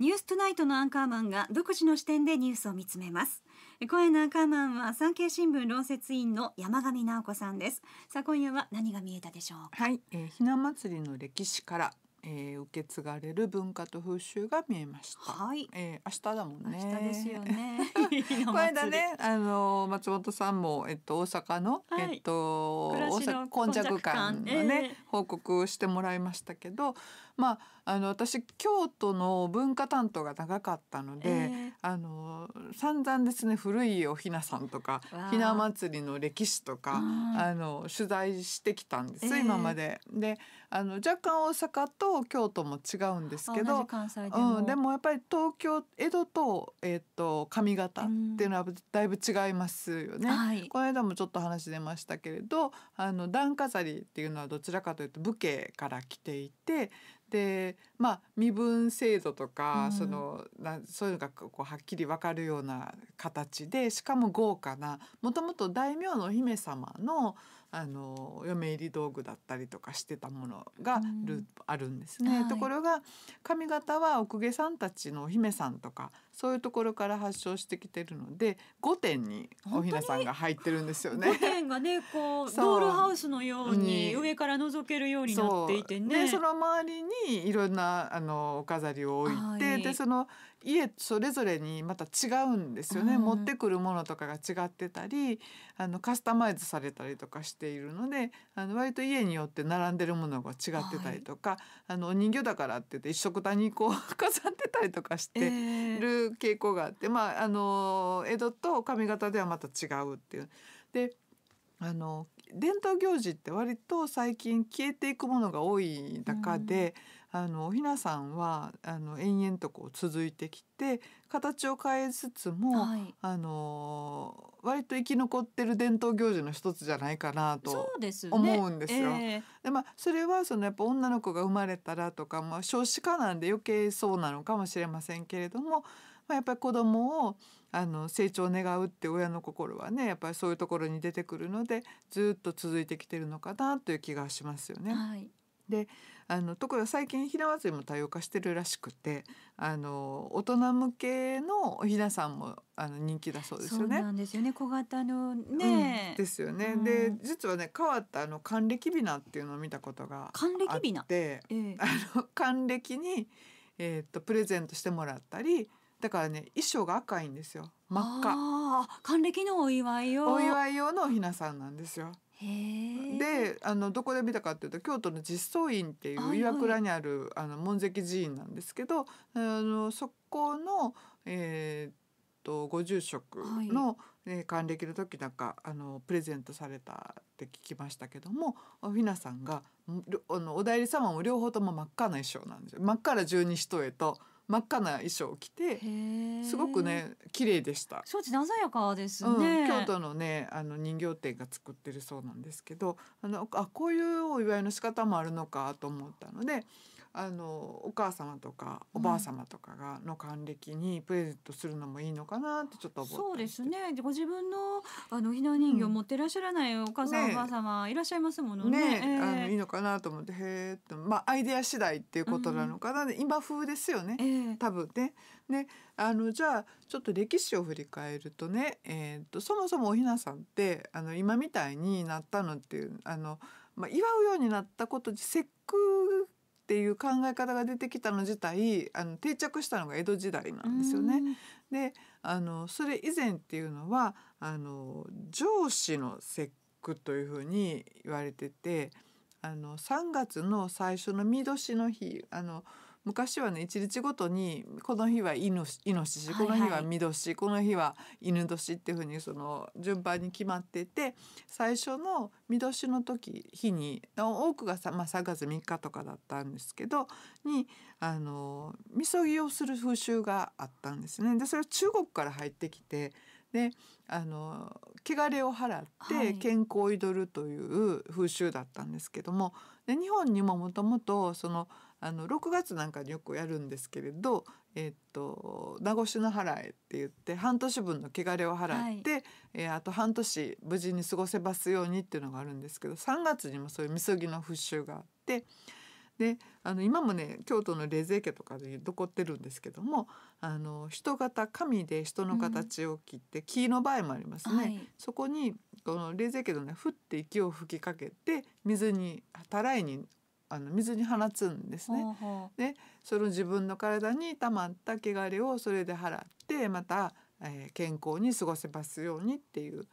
ニューストゥナイトのアンカーマンが独自の視点でニュースを見つめます。今夜のアンカーマンは産経新聞論説委員の山上直子さんです。さあ今夜は何が見えたでしょうはい、えー、ひな祭りの歴史からえー、受け継がれる文化と風習が見えました。はい、えー、明日だもんね。明日ですよね。この間ね、あの松本さんもえっと大阪の、はい、えっと大阪今弱館のね、えー、報告してもらいましたけど、まああの私京都の文化担当が長かったので、えーあの散々ですね古いおひなさんとかひな祭りの歴史とか、あの取材してきたんです、えー、今まで。であの若干大阪と京都も違うんですけどでも,、うん、でもやっぱり東京江戸と,、えーと、と上方っていうのはだいぶ違いますよね。うんはい、この間もちょっと話出ましたけれどあの段飾りっていうのはどちらかというと武家から来ていてでまあ身分制度とか、うん、そのなそういうのがこうはっきり分かるような形でしかも豪華なもともと大名の姫様のあの嫁入り道具だったりとかしてたものがループあるんですね。はい、ところが髪型は奥公家さんたちのお姫さんとかそういうところから発祥してきてるので5点におひなさんが入ってるんですよね。5点がねこうドールハウスのように上から覗けるようになっていてね。そでその周りにいろんなあのお飾りを置いて、はい、でその家それぞれにまた違うんですよね、うん、持ってくるものとかが違ってたりあのカスタマイズされたりとかしているのであの割と家によって並んでるものが違ってたりとか、はい、あのお人形だからって言って一色谷にこう 飾ってたりとかしてる傾向があって、えー、まああの江戸と上方ではまた違うっていう。であの伝統行事って割と最近消えていくものが多い中で、あのおひなさんはあの延々とこう続いてきて形を変えつつも、はい、あの割と生き残ってる伝統行事の一つじゃないかなと思うんですよ。で、ねえー、まあそれはそのやっぱ女の子が生まれたらとか、まあ、少子化なんで余計そうなのかもしれませんけれども、まあ、やっぱり子供をあの成長願うって親の心はねやっぱりそういうところに出てくるのでずっと続いてきてるのかなという気がしますよね。はいであのところが最近ひな祭りも多様化してるらしくてあの大人向けのおひなさんもあの人気だそうですよね。そうですよね小型のね、うん、ですよね。うん、で実はね変わったあの還暦びなっていうのを見たことが還暦てなで、ええ、あの還暦に、えー、っとプレゼントしてもらったりだからね衣装が赤いんですよ真っ赤。還暦のお祝い用お祝い用のおひなさんなんですよ。であのどこで見たかっていうと京都の実相院っていう岩倉にある、あの門跡寺院なんですけどあのそこの、えー、っとご住職の、はいえー、還暦の時なんかあのプレゼントされたって聞きましたけどもおィさんがあのお代理様も両方とも真っ赤な衣装なんですよ真っ赤な十二徒へと真っ赤な衣装を着てすごくね綺麗でしたそう鮮やかですね、うん、京都のねあの人形店が作ってるそうなんですけどあのあこういうお祝いの仕方もあるのかと思ったのであのお母様とかおばあ様とかがの還暦にプレゼントするのもいいのかなってちょっと思って、うそうですねご自分のあのひな人形持ってらっしゃらないお母さん、うんね、おばあ様いらっしゃいますものね、ねえー、あのいいのかなと思ってへえとまあアイデア次第っていうことなのかな、うん、今風ですよね、えー、多分ね。ねあのじゃあちょっと歴史を振り返るとね、えーと、とそもそもおひなさんってあの今みたいになったのっていうあの、まあ、祝うようになったこと節句っていう考え方が出てきたの自体あの定着したのが江戸時代なんですよね。であのそれ以前っていうのはあの上司の節句というふうに言われててあの3月の最初の見年の日あの昔はね一日ごとにこの日はイノシシ、はいはこの日はミドシこの日は犬年っていうふうにその順番に決まってて最初のミドシの時日に多くがさ、まあ、3月3日とかだったんですけどにあのみそぎをする風習があったんですね。でそれは中国から入ってきてであの汚れを払って健康を祈るという風習だったんですけども、で日本にももともとその「あの6月なんかによくやるんですけれど、えっと名護市の払えって言って半年分の汚れを払って、はい、えー、あと半年無事に過ごせますようにっていうのがあるんですけど3月にもそういうみそぎの復習があって。であの今もね京都の冷泉家とかで残ってるんですけどもあの人型紙で人の形を切って、うん、木の場合もありますね、はい、そこにこの冷泉家のねふって息を吹きかけて水にたらいにあの水に放つんですね。でその自分の体にたまった汚れをそれで払ってまた、えー、健康に過ごせますようにっていう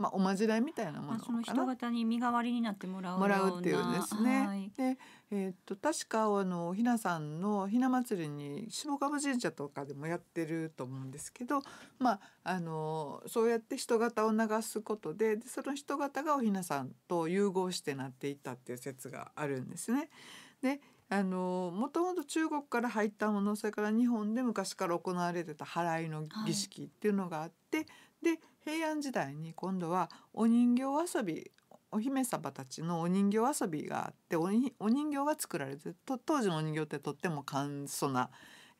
まあ、おまじないみたいなものその人型に身代わりになってもらうもらうっていうんですね。はい、で、えー、っと確かあのひなさんのひな祭りに下鴨神社とかでもやってると思うんですけど、まあ、あのそうやって人型を流すことででその人型がおひなさんと融合してなっていったっていう説があるんですね。であのもともと中国から入ったものそれから日本で昔から行われてた祓いの儀式っていうのがあって、はいで平安時代に今度はお人形遊びお姫様たちのお人形遊びがあってお人形が作られて当時のお人形ってとっても簡素な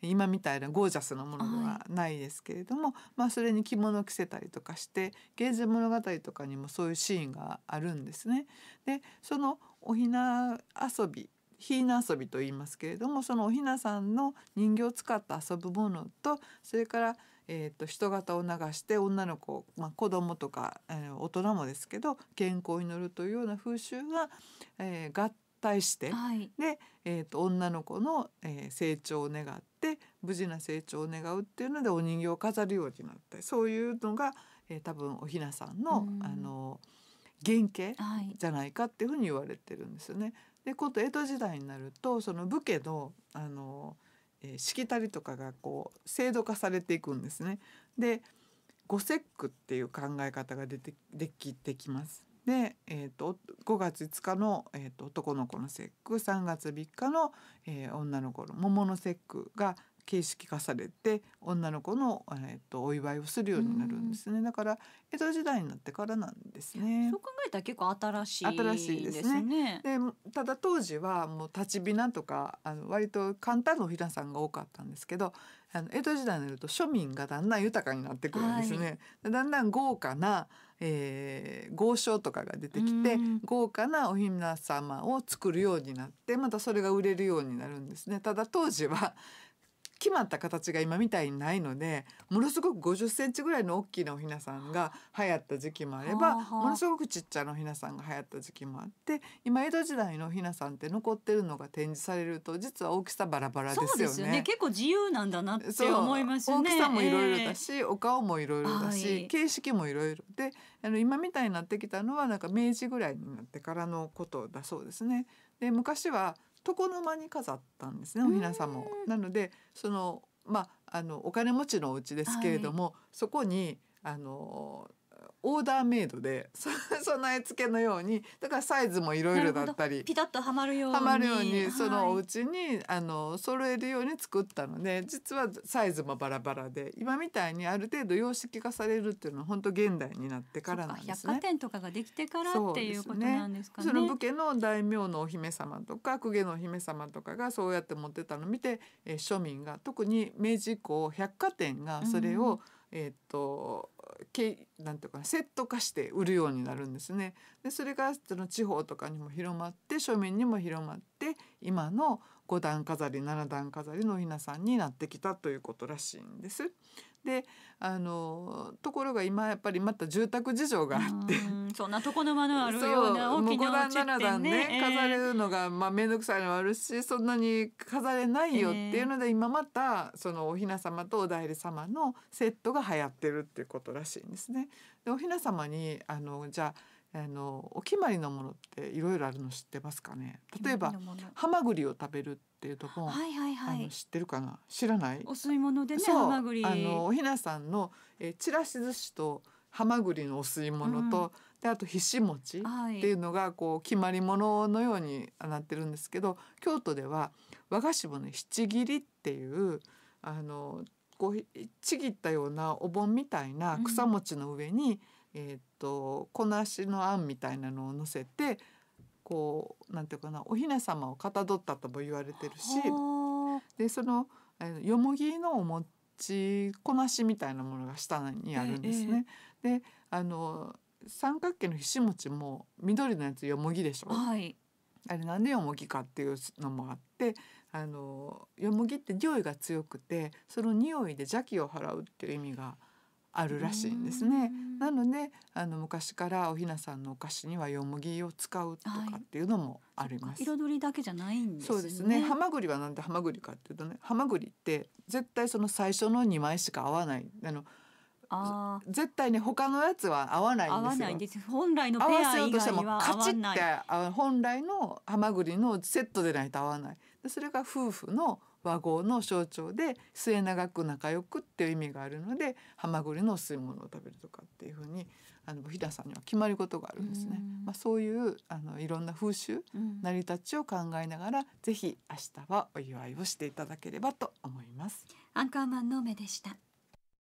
今みたいなゴージャスなものではないですけれども、はい、まあ、それに着物を着せたりとかして「芸術物語」とかにもそういうシーンがあるんですね。でそのおひな遊びひな遊びと言いますけれどもそのおひなさんの人形を使った遊ぶものとそれからえーと、人型を流して女の子、まあ、子供とか、えー、大人もですけど健康を祈るというような風習が、えー、合体して、はい、で、えーと、女の子の、えー、成長を願って無事な成長を願うっていうのでお人形を飾るようになってそういうのが、えー、多分おひなさんのんあの原型じゃないかっていうふうに言われてるんですよね。はい、でこと江戸時代になるとその武家のあのえしきたりとかがこう制度化されていくんですね。で五節句っていう考え方が出てできてきます。で、えーと、と5月5日の、えーと、男の子の節句3月3日の、えー、女の子の桃の節句が形式化されて女の子の、えー、とお祝いをするようになるんですね、だから江戸時代になってからなんですね。そう考えたら結構新しい新しいですね。で、ね、ただ当時はもう立ちびなとかあの割と簡単なおひらさんが多かったんですけどあの江戸時代になると庶民がだんだん豊かになってくるんですね。はい、だんだん豪華なえー、豪商とかが出てきて、豪華なお姫様を作るようになってまたそれが売れるようになるんですねただ当時は決まった形が今みたいにないのでものすごく50センチぐらいの大きなおひなさんが流行った時期もあればものすごくちっちゃなおひなさんが流行った時期もあって今江戸時代のおひなさんって残ってるのが展示されると実は大きさバラバラですよね。よね結構自由なんだなって思います、ね、大きさもいろいろだし、えー、お顔もいろいろだし、はい、形式もいろいろであの今みたいになってきたのはなんか明治ぐらいになってからのことだそうですね。で昔は床の間に飾ったんですねお雛様を。なのでそのまああのお金持ちのお家ですけれども、はい、そこにあのオーダーメイドで 備え付けのようにだからサイズもいろいろだったりピタッとはまるようにはまるようにそのお家に、はい、あの揃えるように作ったので実はサイズもバラバラで今みたいにある程度様式化されるっていうのは本当現代になってからなんですね。百貨店とかができてからっていうことなんですかね。そ、ね、の武家の大名のお姫様とか公家のお姫様とかがそうやって持ってたのを見て、え庶民が特に明治以降百貨店がそれを、うん、えっ、とけなんていうかセット化して売るようになるんですね。でそれがその地方とかにも広まって庶民にも広まって今の五段飾り七段飾りのおひなさんになってきたということらしいんです。であのところが今やっぱりまた住宅事情があってそんなとこの間のあるような大きなお家ってね飾るのがまあ面倒くさいのもあるしそんなに飾れないよっていうので、今またそのお雛様とお代理様のセットが流行ってるっていうことらしいんですね。でお雛様にあのじゃああのお決まりのものっていろいろあるの知ってますかね例えばハマグリを食べるっていうとこ、ろ、はいはいはい、あの知ってるかな知らないお吸い物でねハマグリあのおひなさんのえちらし寿司とハマグリのお吸い物と、うん、であとひし餅っていうのがこう決まりもののようになってるんですけど、はい、京都では和菓子もね七切りっていうあのこうちぎったようなお盆みたいな草餅の上に、うん、えー、とこなしのあんみたいなのを乗せてこうなんていうかなお雛様をかたどったとも言われてるしでそのよもぎのお餅こなしみたいなものが下にあるんですね。ええ、であの三角形のひし餅も緑のやつよもぎでしょ、はい、あれなんでよもぎかっていうのもあってあのよもぎって匂いが強くてその匂いで邪気を払うっていう意味があるらしいんですね。なのであの昔からおひなさんのお菓子にはよもぎを使うとかっていうのもあります。はい、彩りだけじゃないんです、ね、そうですね。ハマグリはなんでハマグリかっていうとね、ハマグリって絶対その最初の二枚しか合わない。あのあ絶対に他のやつは合わないんですよ。です本来のペア以外は合わない。せようとしてもカチッて本来のハマグリのセットでないと合わない。でそれが夫婦の和合の象徴で末永く仲良くっていう意味があるのでハマグリの吸い物を食べるとかっていうふうにあの飛騨さんには決まり事があるんですね。まあ、そういうあのいろんな風習、成り立ちを考えながらぜひ明日はお祝いをしていただければと思います。アンカーマンの目でした。